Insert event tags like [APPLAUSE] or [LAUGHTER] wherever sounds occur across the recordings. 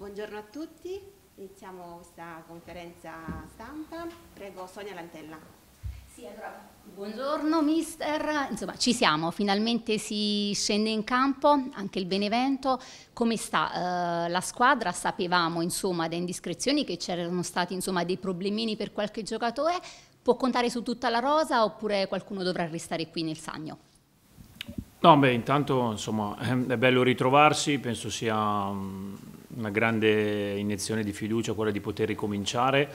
Buongiorno a tutti, iniziamo questa conferenza stampa. Prego Sonia Lantella. Sì, allora, buongiorno mister, insomma ci siamo, finalmente si scende in campo, anche il Benevento, come sta eh, la squadra? Sapevamo insomma da indiscrezioni che c'erano stati insomma, dei problemini per qualche giocatore, può contare su tutta la rosa oppure qualcuno dovrà restare qui nel sagno? No, beh, intanto insomma, ehm, è bello ritrovarsi, penso sia um, una grande iniezione di fiducia quella di poter ricominciare,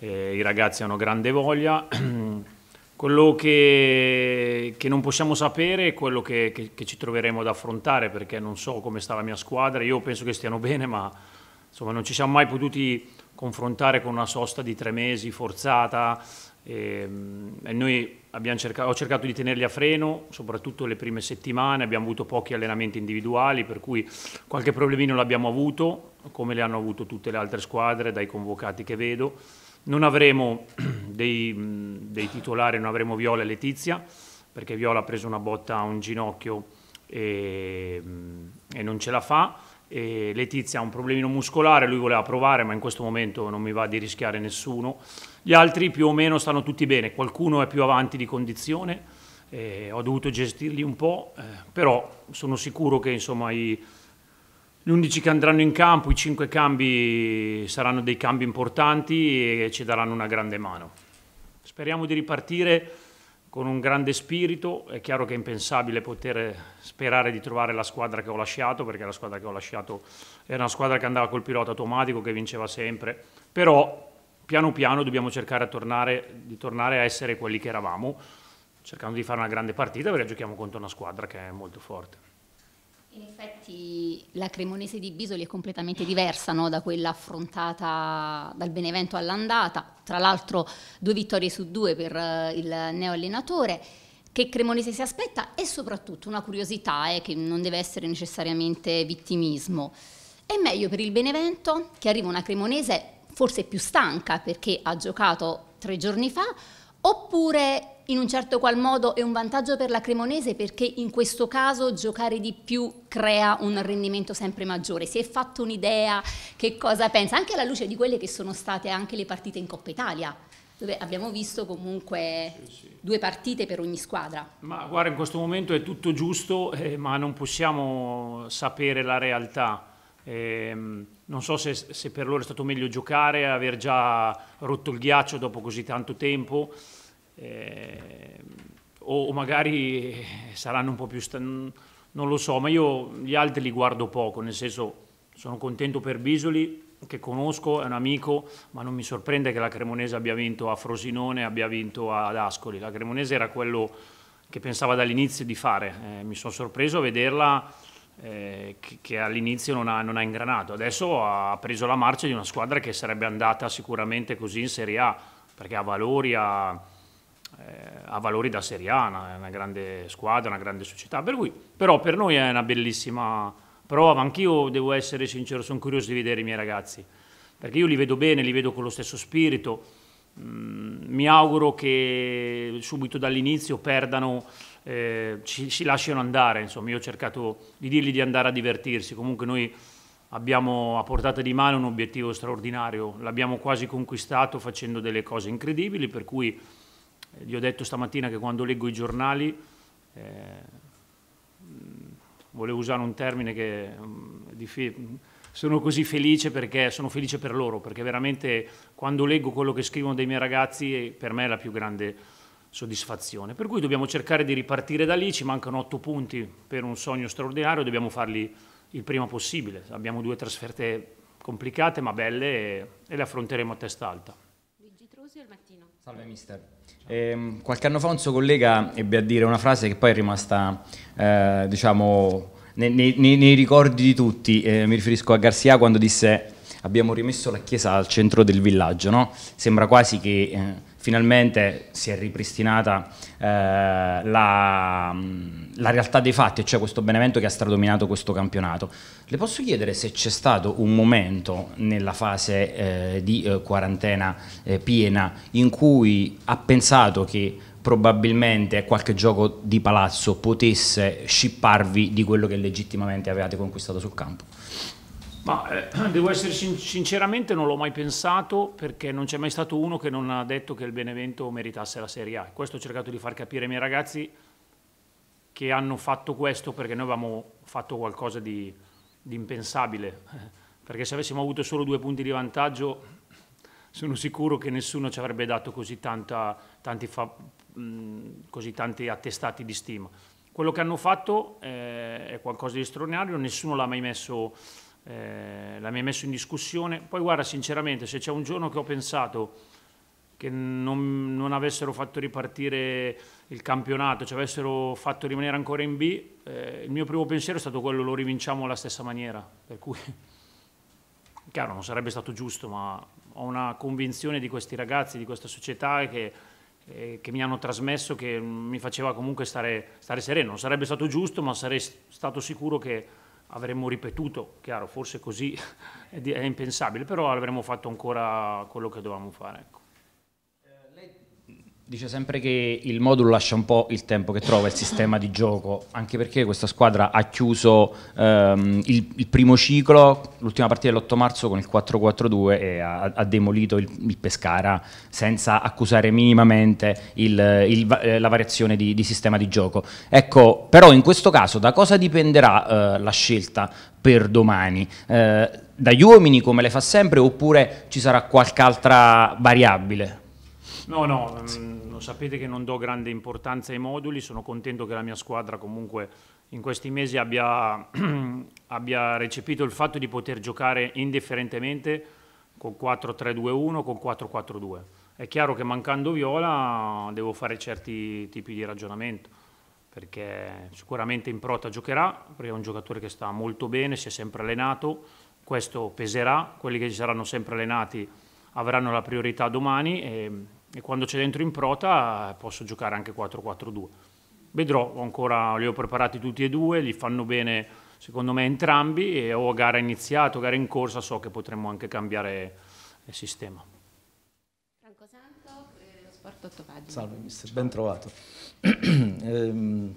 eh, i ragazzi hanno grande voglia. [CLEARS THROAT] Quello che, che, non possiamo sapere è quello che, che, che, ci troveremo ad affrontare perché non so come sta la mia squadra, io penso che stiano bene ma insomma, non ci siamo mai potuti confrontare con una sosta di tre mesi forzata, e, ehm, e noi cercato, ho cercato di tenerli a freno, soprattutto le prime settimane, abbiamo avuto pochi allenamenti individuali, per cui qualche problemino l'abbiamo avuto, come le hanno avuto tutte le altre squadre, dai convocati che vedo. Non avremo [CLEARS THROAT] dei, dei titolari, non avremo Viola e Letizia, perché Viola ha preso una botta a un ginocchio e, e non ce la fa. E Letizia ha un problemino muscolare, lui voleva provare, ma in questo momento non mi va di rischiare nessuno. Gli altri più o meno stanno tutti bene, qualcuno è più avanti di condizione, eh, ho dovuto gestirli un po', eh, però sono sicuro che insomma, i, gli 11 che andranno in campo, i 5 cambi saranno dei cambi importanti e ci daranno una grande mano. Speriamo di ripartire con un grande spirito, è chiaro che è impensabile poter sperare di trovare la squadra che ho lasciato, perché la squadra che ho lasciato era una squadra che andava col pilota automatico, che vinceva sempre, però piano piano dobbiamo cercare tornare, di tornare a essere quelli che eravamo, cercando di fare una grande partita perché giochiamo contro una squadra che è molto forte. In effetti la Cremonese di Bisoli è completamente diversa no, da quella affrontata dal Benevento all'andata, tra l'altro due vittorie su due per eh, il neoallenatore. Che Cremonese si aspetta e soprattutto una curiosità eh, che non deve essere necessariamente vittimismo. È meglio per il Benevento che arriva una Cremonese forse più stanca perché ha giocato tre giorni fa, oppure in un certo qual modo è un vantaggio per la Cremonese perché in questo caso giocare di più crea un rendimento sempre maggiore. Si è fatto un'idea, che cosa pensa, anche alla luce di quelle che sono state anche le partite in Coppa Italia, dove abbiamo visto comunque sì, sì. due partite per ogni squadra. Ma guarda, in questo momento è tutto giusto, eh, ma non possiamo sapere la realtà Ehm, non so se, se, per loro è stato meglio giocare, aver già rotto il ghiaccio dopo così tanto tempo, ehm, o, o, magari eh, saranno un po' più... Stan- non lo so, ma io gli altri li guardo poco, nel senso sono contento per Bisoli, che conosco, è un amico, ma non mi sorprende che la Cremonese abbia vinto a Frosinone, abbia vinto ad Ascoli. La Cremonese era quello che pensava dall'inizio di fare. Eh, mi sono sorpreso a vederla eh, che, che, all'inizio non ha, non ha, ingranato. Adesso ha preso la marcia di una squadra che sarebbe andata sicuramente così in Serie A, perché ha valori, ha, eh, ha valori da Serie A, una, è una grande squadra, una grande società. Per cui, però per noi è una bellissima prova. Anch'io devo essere sincero, sono curioso di vedere i miei ragazzi, perché io li vedo bene, li vedo con lo stesso spirito. Mm, mi auguro che subito dall'inizio perdano eh, ci, ci, lasciano andare, insomma io ho cercato di dirgli di andare a divertirsi, comunque noi abbiamo a portata di mano un obiettivo straordinario, l'abbiamo quasi conquistato facendo delle cose incredibili, per cui eh, gli ho detto stamattina che quando leggo i giornali, eh, mm, volevo usare un termine che mm, sono così felice perché sono felice per loro, perché veramente quando leggo quello che scrivono dei miei ragazzi eh, per me è la più grande soddisfazione. Per cui dobbiamo cercare di ripartire da lì, ci mancano otto punti per un sogno straordinario, dobbiamo farli il prima possibile. Abbiamo due trasferte complicate ma belle e, e le affronteremo a testa alta. Luigi Trosi al mattino. Salve mister. Eh, qualche anno fa un suo collega ebbe a dire una frase che poi è rimasta, eh, diciamo, nei, nei, nei, ricordi di tutti. Eh, mi riferisco a Garcia quando disse abbiamo rimesso la chiesa al centro del villaggio, no? Sembra quasi che eh, finalmente si è ripristinata eh, la, mm, la, realtà dei fatti, cioè questo Benevento che ha stradominato questo campionato. Le posso chiedere se c'è stato un momento nella fase eh, di eh, quarantena eh, piena in cui ha pensato che probabilmente qualche gioco di palazzo potesse scipparvi di quello che legittimamente avevate conquistato sul campo? Ma eh, [CLEARS THROAT] devo essere sin sinceramente non l'ho mai pensato perché non c'è mai stato uno che non ha detto che il Benevento meritasse la Serie A. Questo ho cercato di far capire ai miei ragazzi che hanno fatto questo perché noi avevamo fatto qualcosa di, di impensabile. [LAUGHS] Perché se avessimo avuto solo due punti di vantaggio [CLEARS THROAT] sono sicuro che nessuno ci avrebbe dato così, tanta, tanti, fa, mh, così tanti attestati di stima. Quello che hanno fatto eh, è qualcosa di straordinario, nessuno l'ha mai messo eh, la mi ha messo in discussione. Poi guarda, sinceramente, se c'è un giorno che ho pensato che non, non avessero fatto ripartire il campionato, ci cioè avessero fatto rimanere ancora in B, eh, il mio primo pensiero è stato quello lo rivinciamo alla stessa maniera, per cui [LAUGHS] chiaro non sarebbe stato giusto, ma ho una convinzione di questi ragazzi, di questa società che, che mi hanno trasmesso che mi faceva comunque stare, stare sereno, non sarebbe stato giusto, ma sarei stato sicuro che avremmo ripetuto, chiaro, forse così [LAUGHS] è impensabile, però avremmo fatto ancora quello che dovevamo fare. Ecco. Dice sempre che il modulo lascia un po' il tempo che trova il sistema di gioco, anche perché questa squadra ha chiuso ehm, il, il, primo ciclo, l'ultima partita dell'8 marzo con il 4-4-2 e ha, ha demolito il, il, Pescara senza accusare minimamente il, eh, la variazione di, di, sistema di gioco. Ecco, però in questo caso da cosa dipenderà eh, la scelta per domani? Eh, dagli uomini come le fa sempre oppure ci sarà qualche altra variabile? No, no, mh, mm, sapete che non do grande importanza ai moduli, sono contento che la mia squadra comunque in questi mesi abbia, [CLEARS THROAT] abbia recepito il fatto di poter giocare indifferentemente con 4-3-2-1, con 4-4-2. È chiaro che mancando Viola devo fare certi tipi di ragionamento, perché sicuramente in prota giocherà, perché è un giocatore che sta molto bene, si è sempre allenato, questo peserà, quelli che si saranno sempre allenati avranno la priorità domani e e quando c'è dentro in prota posso giocare anche 4-4-2. Vedrò, ho ancora, li ho preparati tutti e due, li fanno bene secondo me entrambi e o gara iniziato, gara in corsa, so che potremmo anche cambiare il eh, sistema. Franco Santo, eh, Sport 8 Pagine. Salve mister, ben trovato. [CLEARS THROAT] ehm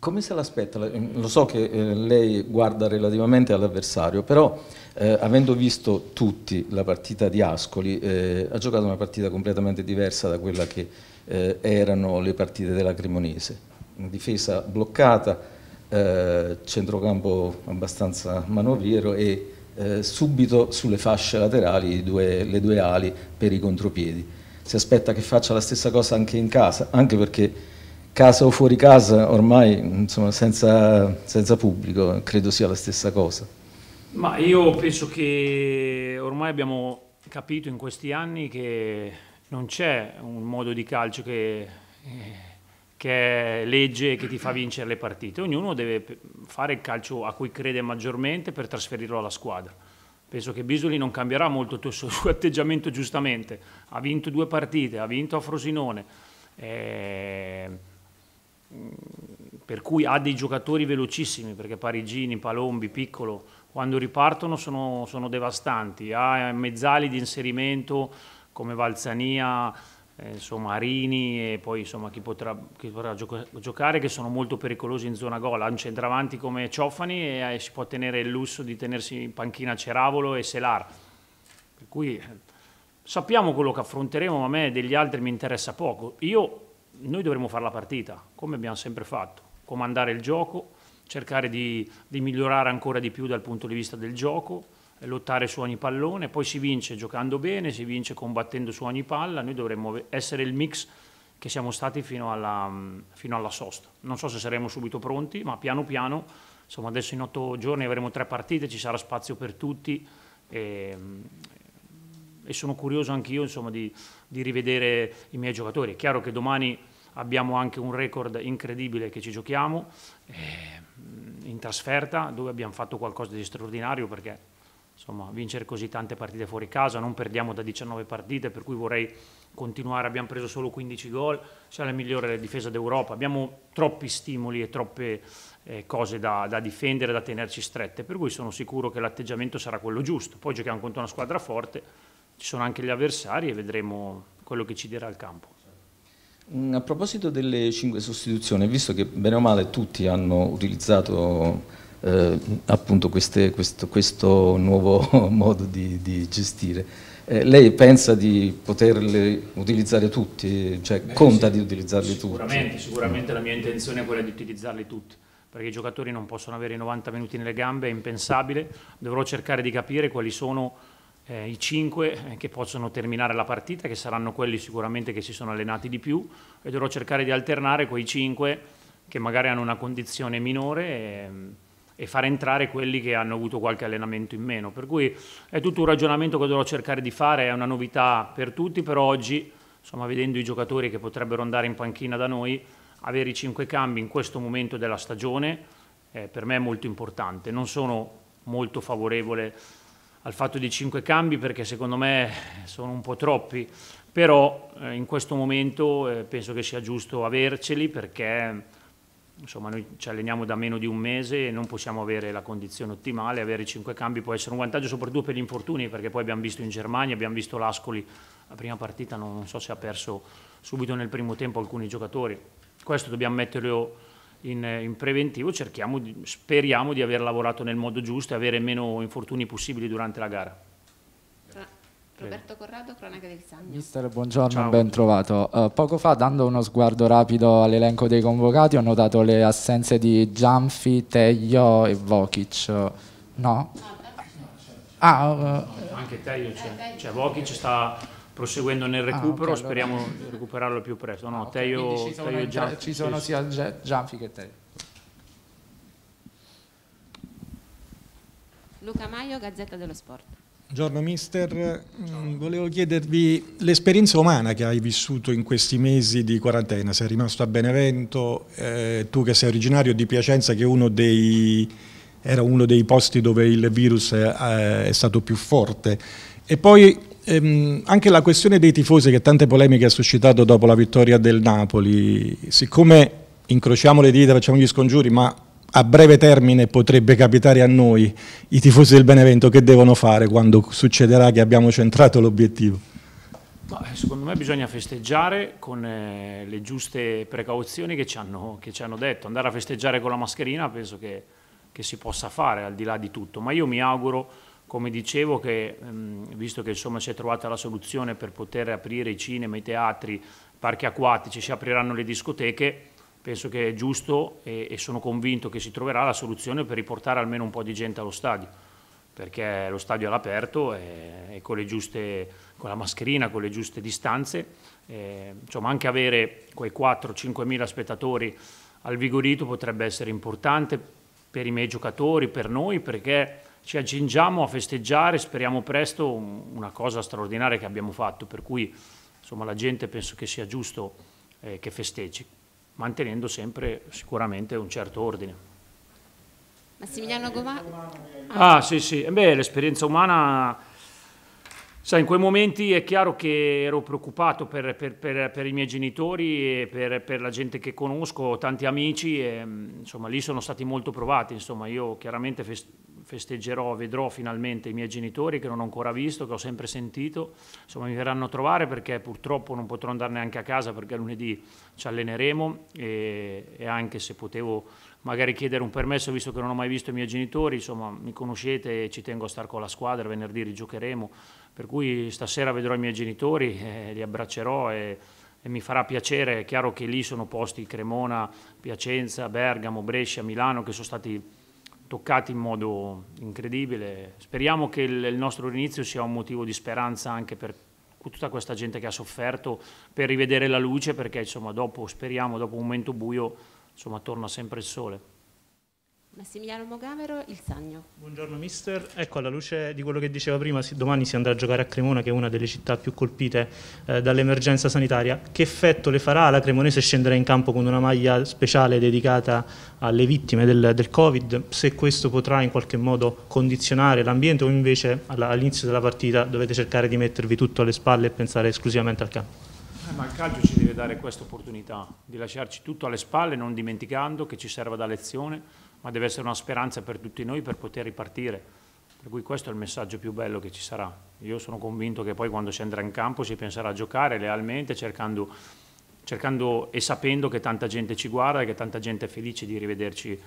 come se l'aspetta? Ehm, lo so che eh, lei guarda relativamente all'avversario, però eh, avendo visto tutti la partita di Ascoli, eh, ha giocato una partita completamente diversa da quella che eh, erano le partite della Cremonese. Difesa bloccata, eh, centrocampo abbastanza manovriero e subito sulle fasce laterali due, le due ali per i contropiedi. Si aspetta che faccia la stessa cosa anche in casa, anche perché casa o fuori casa, ormai insomma, senza, senza pubblico, credo sia la stessa cosa. Ma io penso che ormai abbiamo capito in questi anni che non c'è un modo di calcio che, che, è legge che ti fa vincere le partite. Ognuno deve fare il calcio a cui crede maggiormente per trasferirlo alla squadra. Penso che Bisoli non cambierà molto il [LAUGHS] suo atteggiamento giustamente. Ha vinto due partite, ha vinto a Frosinone. Eh, per cui ha dei giocatori velocissimi, perché Parigini, Palombi, Piccolo, quando ripartono sono, sono devastanti, ha mezzali di inserimento come Valzania, eh, insomma Arini e poi insomma, chi potrà, chi potrà gioca giocare che sono molto pericolosi in zona gol, ha un centravanti come Ciofani e eh, si può tenere il lusso di tenersi in panchina Ceravolo e Selar. Per cui eh, sappiamo quello che affronteremo, ma a me degli altri mi interessa poco. Io noi dovremmo fare la partita, come abbiamo sempre fatto, comandare il gioco, cercare di, di migliorare ancora di più dal punto di vista del gioco, eh, lottare su ogni pallone, poi si vince giocando bene, si vince combattendo su ogni palla, noi dovremmo essere il mix che siamo stati fino alla, mm, fino alla sosta. Non so se saremo subito pronti, ma piano piano, insomma adesso in otto giorni avremo tre partite, ci sarà spazio per tutti e, mm, e sono curioso anch'io insomma, di, di, rivedere i miei giocatori. È chiaro che domani abbiamo anche un record incredibile che ci giochiamo eh, in trasferta dove abbiamo fatto qualcosa di straordinario perché insomma, vincere così tante partite fuori casa, non perdiamo da 19 partite per cui vorrei continuare, abbiamo preso solo 15 gol, siamo la migliore difesa d'Europa, abbiamo troppi stimoli e troppe eh, cose da, da, difendere, da tenerci strette, per cui sono sicuro che l'atteggiamento sarà quello giusto, poi giochiamo contro una squadra forte ci sono anche gli avversari e vedremo quello che ci dirà il campo. Mm, a proposito delle cinque sostituzioni, visto che bene o male tutti hanno utilizzato eh, appunto queste, questo, questo, nuovo [LAUGHS] modo di, di gestire, eh, lei pensa di poterle utilizzare tutti? Cioè Beh, conta sì, di utilizzarli sicuramente, tutti? Sicuramente la mia intenzione è quella di utilizzarle tutti perché i giocatori non possono avere i 90 minuti nelle gambe, è impensabile, dovrò cercare di capire quali sono eh, i cinque eh, che possono terminare la partita, che saranno quelli sicuramente che si sono allenati di più, e dovrò cercare di alternare quei cinque che magari hanno una condizione minore. E, ehm, e far entrare quelli che hanno avuto qualche allenamento in meno. Per cui è tutto un ragionamento che dovrò cercare di fare, è una novità per tutti, però oggi, insomma, vedendo i giocatori che potrebbero andare in panchina da noi, avere i cinque cambi in questo momento della stagione eh, per me è molto importante. Non sono molto favorevole a al fatto di cinque cambi perché secondo me sono un po' troppi, però eh, in questo momento eh, penso che sia giusto averceli perché insomma, noi ci alleniamo da meno di un mese e non possiamo avere la condizione ottimale, avere cinque cambi può essere un vantaggio soprattutto per gli infortuni perché poi abbiamo visto in Germania, abbiamo visto l'Ascoli, la prima partita non, non so se ha perso subito nel primo tempo alcuni giocatori, questo dobbiamo metterlo in, eh, in preventivo, di, speriamo di aver lavorato nel modo giusto e avere meno infortuni possibili durante la gara. Roberto Corrado, Cronaca del Sangro. Mister, buongiorno Ciao. ben trovato. Uh, poco fa, dando uno sguardo rapido all'elenco dei convocati, ho notato le assenze di Gianfi, Teglio e Vokic. No? Ah, uh, anche Teglio c'è. Cioè, Vokic sta proseguendo nel recupero, ah, okay, speriamo allora... di recuperarlo più presto. No, ah, okay. Teio, ci sono, Teio Gianfi, ci sono sia Gianfi che Teio. Luca Maio, Gazzetta dello Sport. Buongiorno mister, Buongiorno. Mm, volevo chiedervi l'esperienza umana che hai vissuto in questi mesi di quarantena, sei rimasto a Benevento, eh, tu che sei originario di Piacenza che uno dei, era uno dei posti dove il virus eh, è stato più forte e poi Ehm, anche la questione dei tifosi che tante polemiche ha suscitato dopo la vittoria del Napoli, siccome incrociamo le dita, facciamo gli scongiuri, ma a breve termine potrebbe capitare a noi, i tifosi del Benevento, che devono fare quando succederà che abbiamo centrato l'obiettivo? Eh, secondo me bisogna festeggiare con eh, le giuste precauzioni che ci, hanno, che ci hanno detto. Andare a festeggiare con la mascherina penso che, che si possa fare al di là di tutto, ma io mi auguro come dicevo, che, ehm, visto che insomma, si è trovata la soluzione per poter aprire i cinema, i teatri, i parchi acquatici, si apriranno le discoteche, penso che è giusto e, e, sono convinto che si troverà la soluzione per riportare almeno un po' di gente allo stadio, perché lo stadio è all'aperto e, e con, giuste, con, la mascherina, con le giuste distanze, e, insomma anche avere quei 4-5 mila spettatori al Vigorito potrebbe essere importante per i miei giocatori, per noi, perché ci accingiamo a festeggiare, speriamo presto, una cosa straordinaria che abbiamo fatto, per cui insomma, la gente penso che sia giusto eh, che festeggi, mantenendo sempre sicuramente un certo ordine. Massimiliano Gomà. Ah sì sì, eh, beh l'esperienza umana, sai in quei momenti è chiaro che ero preoccupato per, per, per, per i miei genitori e per, la gente che conosco, tanti amici, e, mm, insomma lì sono stati molto provati, insomma io chiaramente festeggio festeggerò, vedrò finalmente i miei genitori che non ho ancora visto, che ho sempre sentito, insomma mi verranno a trovare perché purtroppo non potrò andare neanche a casa perché lunedì ci alleneremo e, e anche se potevo magari chiedere un permesso visto che non ho mai visto i miei genitori, insomma mi conoscete e ci tengo a stare con la squadra, venerdì rigiocheremo, per cui stasera vedrò i miei genitori, eh, li abbraccerò e, e mi farà piacere, è chiaro che lì sono posti Cremona, Piacenza, Bergamo, Brescia, Milano che sono stati toccati in modo incredibile. Speriamo che il, nostro inizio sia un motivo di speranza anche per tutta questa gente che ha sofferto, per rivedere la luce, perché insomma, dopo, speriamo, dopo un momento buio, insomma, torna sempre il sole. Massimiliano Mogamero, Il Sagno. Buongiorno mister, ecco alla luce di quello che diceva prima, domani si andrà a giocare a Cremona che è una delle città più colpite eh, dall'emergenza sanitaria, che effetto le farà la Cremonese scendere in campo con una maglia speciale dedicata alle vittime del, del Covid, se questo potrà in qualche modo condizionare l'ambiente o invece all'inizio della partita dovete cercare di mettervi tutto alle spalle e pensare esclusivamente al campo? Eh, ma il calcio ci deve dare questa opportunità di lasciarci tutto alle spalle non dimenticando che ci serva da lezione ma deve essere una speranza per tutti noi per poter ripartire. Per cui questo è il messaggio più bello che ci sarà. Io sono convinto che poi quando si andrà in campo si penserà a giocare lealmente, cercando, cercando e sapendo che tanta gente ci guarda e che tanta gente è felice di rivederci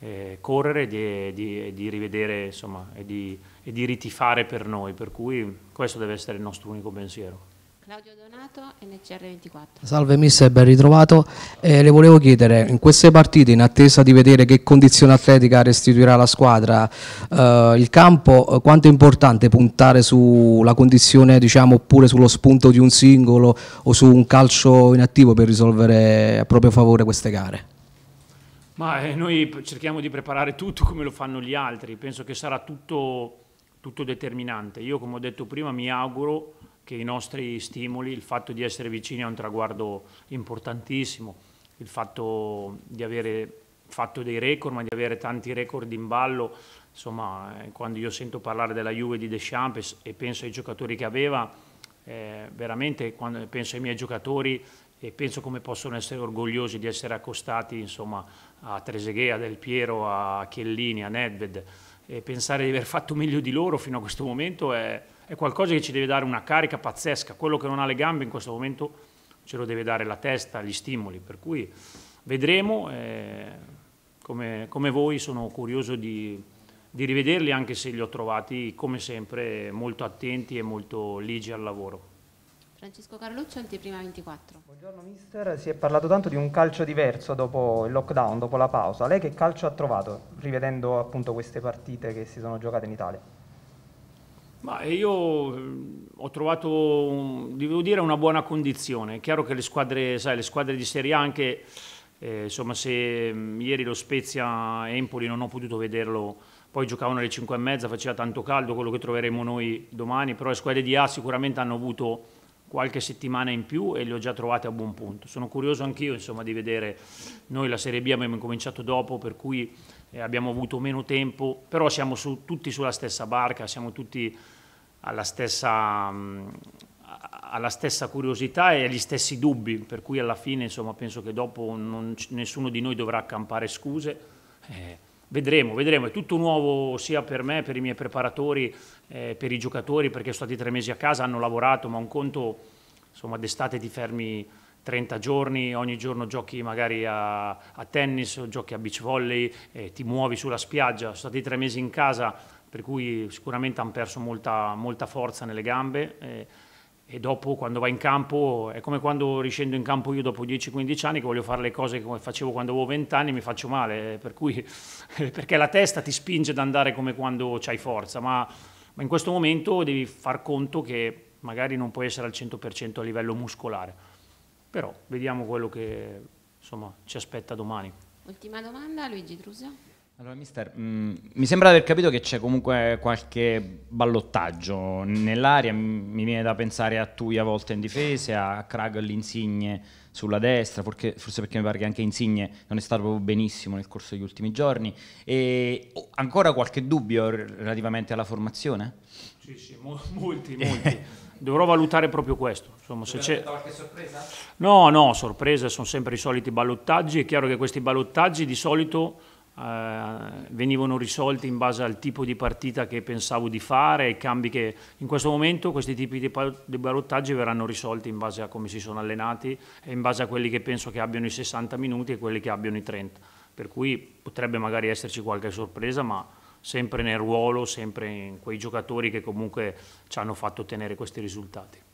eh, correre di, di, di, rivedere insomma, e, di, e di ritifare per noi, per cui questo deve essere il nostro unico pensiero. Claudio Donato, NCR24. Salve mister, ben ritrovato. Eh, le volevo chiedere, in queste partite, in attesa di vedere che condizione atletica restituirà la squadra, eh, il campo, eh, quanto è importante puntare sulla condizione, diciamo, oppure sullo spunto di un singolo o su un calcio inattivo per risolvere a proprio favore queste gare? Ma, eh, noi cerchiamo di preparare tutto come lo fanno gli altri, penso che sarà tutto, tutto determinante. Io, come ho detto prima, mi auguro che i nostri stimoli, il fatto di essere vicini a un traguardo importantissimo, il fatto di avere fatto dei record, ma di avere tanti record in ballo, insomma, eh, quando io sento parlare della Juve di Deschamps e penso ai giocatori che aveva, eh, veramente quando penso ai miei giocatori e penso come possono essere orgogliosi di essere accostati insomma, a Treseghea, a Del Piero, a Chiellini, a Nedved e pensare di aver fatto meglio di loro fino a questo momento è, è qualcosa che ci deve dare una carica pazzesca, quello che non ha le gambe in questo momento ce lo deve dare la testa, gli stimoli, per cui vedremo, eh, come, come, voi sono curioso di, di rivederli anche se li ho trovati come sempre molto attenti e molto ligi al lavoro. Francesco Carluccio, Antiprima 24. Buongiorno mister, si è parlato tanto di un calcio diverso dopo il lockdown, dopo la pausa. Lei che calcio ha trovato rivedendo appunto queste partite che si sono giocate in Italia? Ma io mm, ho trovato, devo dire, una buona condizione. È chiaro che le squadre, sai, le squadre di Serie A anche, eh, insomma, se mm, ieri lo Spezia Empoli non ho potuto vederlo, poi giocavano alle 5 e mezza, faceva tanto caldo, quello che troveremo noi domani, però le squadre di A sicuramente hanno avuto qualche settimana in più e le ho già trovate a buon punto. Sono curioso anch'io, insomma, di vedere, noi la Serie B abbiamo incominciato dopo, per cui eh, abbiamo avuto meno tempo, però siamo su, tutti sulla stessa barca, siamo tutti alla stessa, mh, mm, alla stessa, curiosità e agli stessi dubbi, per cui alla fine insomma, penso che dopo non, nessuno di noi dovrà accampare scuse. Eh, vedremo, vedremo, è tutto nuovo sia per me, per i miei preparatori, eh, per i giocatori, perché sono stati tre mesi a casa, hanno lavorato, ma un conto insomma d'estate ti fermi 30 giorni, ogni giorno giochi magari a, a tennis, giochi a beach volley, e ti muovi sulla spiaggia, sono stati tre mesi in casa per cui sicuramente hanno perso molta, molta forza nelle gambe eh, e dopo quando vai in campo è come quando riscendo in campo io dopo 10-15 anni che voglio fare le cose come facevo quando avevo 20 anni e mi faccio male, eh, per cui, [LAUGHS] perché la testa ti spinge ad andare come quando hai forza, ma, ma in questo momento devi far conto che magari non puoi essere al 100% a livello muscolare però vediamo quello che insomma, ci aspetta domani. Ultima domanda, Luigi Drusio. Allora, mister, mh, mm, mi sembra di aver capito che c'è comunque qualche ballottaggio nell'aria, mi viene da pensare a Tui a volte in difesa, a Krag l'insigne sulla destra, forse, forse, perché mi pare che anche Insigne non è stato proprio benissimo nel corso degli ultimi giorni. E oh, ancora qualche dubbio relativamente alla formazione? Sì, sì, mo- molti, molti. [LAUGHS] Dovrò valutare proprio questo. Insomma, se c'è... qualche sorpresa? No, no, sorprese sono sempre i soliti ballottaggi. È chiaro che questi ballottaggi di solito eh, venivano risolti in base al tipo di partita che pensavo di fare, ai cambi che in questo momento questi tipi di, di barottaggi verranno risolti in base a come si sono allenati e in base a quelli che penso che abbiano i 60 minuti e quelli che abbiano i 30. Per cui potrebbe magari esserci qualche sorpresa, ma sempre nel ruolo, sempre in quei giocatori che comunque ci hanno fatto ottenere questi risultati.